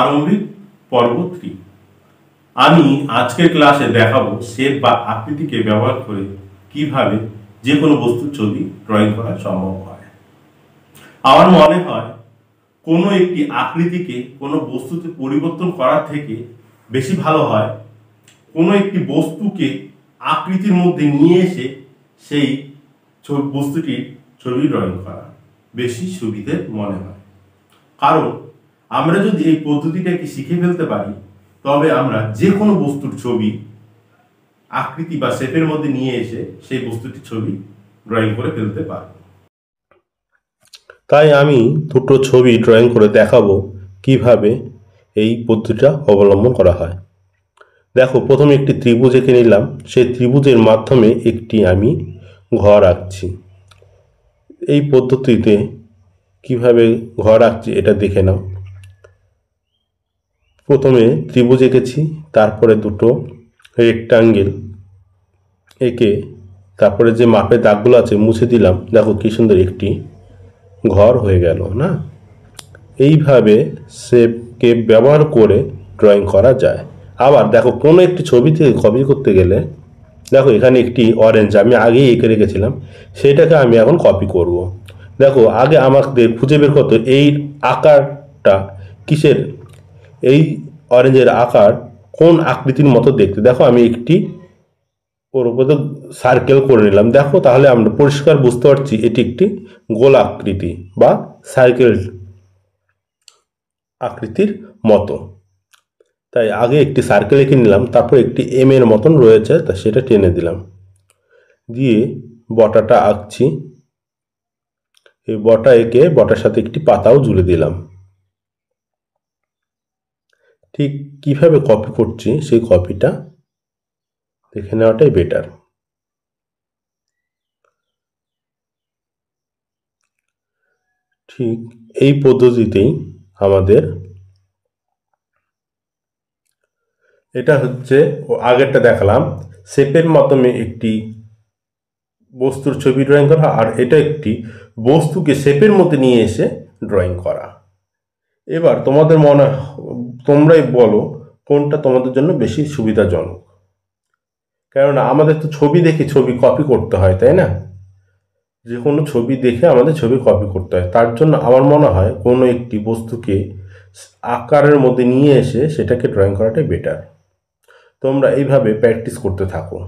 আরম্ভিক পর্ব থ্রি আমি আজকের ক্লাসে দেখাবো শেপ বা আকৃতিকে ব্যবহার করে কিভাবে যে কোনো বস্তুর ছবি ড্রয়িং করা সম্ভব হয় আমার মনে হয় কোনো একটি আকৃতিকে কোনো বস্তুতে পরিবর্তন করার থেকে বেশি ভালো হয় কোনো একটি বস্তুকে আকৃতির মধ্যে নিয়ে এসে সেই বস্তুটির ছবি ড্রয়িং করা বেশি সুবিধে মনে হয় কারণ আমরা যদি এই পদ্ধতিটাকে শিখে ফেলতে পারি তবে আমরা যে কোনো বস্তুর ছবি আকৃতি বা শেপের মধ্যে নিয়ে এসে সেই বস্তুটির ছবি ড্রয়িং করে ফেলতে পারি তাই আমি দুটো ছবি ড্রয়িং করে দেখাবো কিভাবে এই পদ্ধতিটা অবলম্বন করা হয় দেখো প্রথমে একটি ত্রিভুজ এঁকে নিলাম সেই ত্রিভুজের মাধ্যমে একটি আমি ঘর আঁকছি এই পদ্ধতিতে কিভাবে ঘর আঁকছি এটা দেখে নাও প্রথমে ত্রিভুজ এঁকেছি তারপরে দুটো রেক্টাঙ্গেল এঁকে তারপরে যে মাপে দাগগুলো আছে মুছে দিলাম দেখো কী সুন্দর একটি ঘর হয়ে গেল না এইভাবে সেপকে ব্যবহার করে ড্রয়িং করা যায় আবার দেখো কোনো একটি ছবিতে কপি করতে গেলে দেখো এখানে একটি অরেঞ্জ আমি আগেই এঁকে রেখেছিলাম সেটাকে আমি এখন কপি করব। দেখো আগে আমাদের খুঁজে বের করতো এই আকারটা কিসের এই অরেঞ্জের আকার কোন আকৃতির মতো দেখতে দেখো আমি একটি ওর উপরে সার্কেল করে নিলাম দেখো তাহলে আমরা পরিষ্কার বুঝতে পারছি এটি একটি গোল আকৃতি বা সার্কেল আকৃতির মতো তাই আগে একটি সার্কেল এঁকে নিলাম তারপর একটি এম এর মতন রয়েছে তা সেটা টেনে দিলাম দিয়ে বটাটা আঁকছি এই বটা এঁকে বটার সাথে একটি পাতাও জুড়ে দিলাম ঠিক কিভাবে কপি করছি সেই কপিটা দেখে নেওয়াটাই বেটার ঠিক এই পদ্ধতিতেই আমাদের এটা হচ্ছে আগেরটা দেখালাম শেপের মাধ্যমে একটি বস্তুর ছবি ড্রয়িং করা আর এটা একটি বস্তুকে শেপের মধ্যে নিয়ে এসে ড্রয়িং করা এবার তোমাদের মনে তোমরাই বলো কোনটা তোমাদের জন্য বেশি সুবিধাজনক কেননা আমাদের তো ছবি দেখে ছবি কপি করতে হয় তাই না যে কোনো ছবি দেখে আমাদের ছবি কপি করতে হয় তার জন্য আমার মনে হয় কোনো একটি বস্তুকে আকারের মধ্যে নিয়ে এসে সেটাকে ড্রয়িং করাটাই বেটার তোমরা এইভাবে প্র্যাকটিস করতে থাকো